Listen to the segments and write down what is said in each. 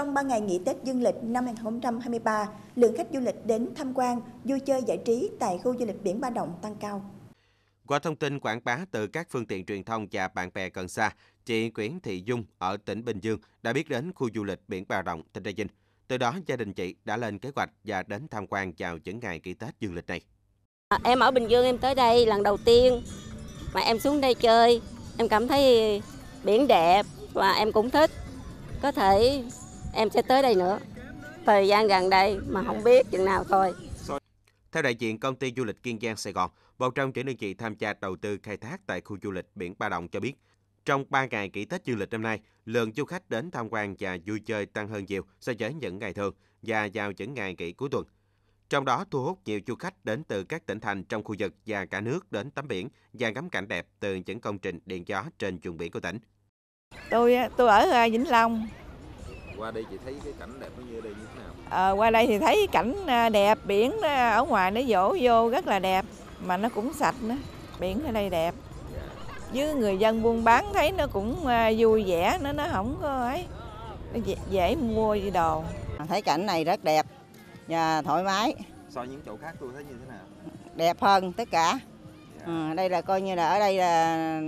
Trong 3 ngày nghỉ Tết Dương lịch năm 2023, lượng khách du lịch đến tham quan, vui chơi giải trí tại khu du lịch biển Ba Động tăng cao. Qua thông tin quảng bá từ các phương tiện truyền thông và bạn bè gần xa, chị Nguyễn Thị Dung ở tỉnh Bình Dương đã biết đến khu du lịch biển Ba Động, tỉnh Trà Vinh. Từ đó, gia đình chị đã lên kế hoạch và đến tham quan vào những ngày kỳ Tết dương lịch này. À, em ở Bình Dương em tới đây lần đầu tiên mà em xuống đây chơi, em cảm thấy biển đẹp và em cũng thích. Có thể em sẽ tới đây nữa. Thời gian gần đây mà không biết chừng nào thôi. Theo đại diện công ty du lịch Kiên Giang Sài Gòn, một trong những đơn vị tham gia đầu tư khai thác tại khu du lịch biển Ba Động cho biết, trong 3 ngày kỷ Tết du lịch năm nay, lượng du khách đến tham quan và vui chơi tăng hơn nhiều so với những ngày thường và vào những ngày nghỉ cuối tuần. Trong đó thu hút nhiều du khách đến từ các tỉnh thành trong khu vực và cả nước đến tắm biển và ngắm cảnh đẹp từ những công trình điện gió trên vùng biển của tỉnh. Tôi tôi ở à, Vĩnh Long, qua đây chị thấy cái cảnh đẹp như đây như thế nào à, qua đây thì thấy cảnh à, đẹp biển à, ở ngoài nó dỗ vô rất là đẹp mà nó cũng sạch nữa biển ở đây đẹp dạ. với người dân buôn bán thấy nó cũng à, vui vẻ nó nó không có ấy nó dễ, dễ mua gì đồ thấy cảnh này rất đẹp và thoải mái so với những chỗ khác tôi thấy như thế nào đẹp hơn tất cả dạ. ừ, đây là coi như là ở đây là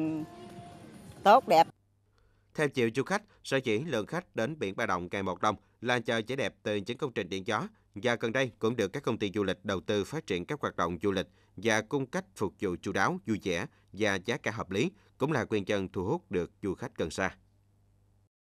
tốt đẹp theo chiều du khách, sở chỉ lượng khách đến biển Ba Động ngày một đông là chờ vẻ đẹp từ những công trình điện gió và gần đây cũng được các công ty du lịch đầu tư phát triển các hoạt động du lịch và cung cách phục vụ chu đáo, vui vẻ và giá cả hợp lý cũng là nguyên nhân thu hút được du khách gần xa.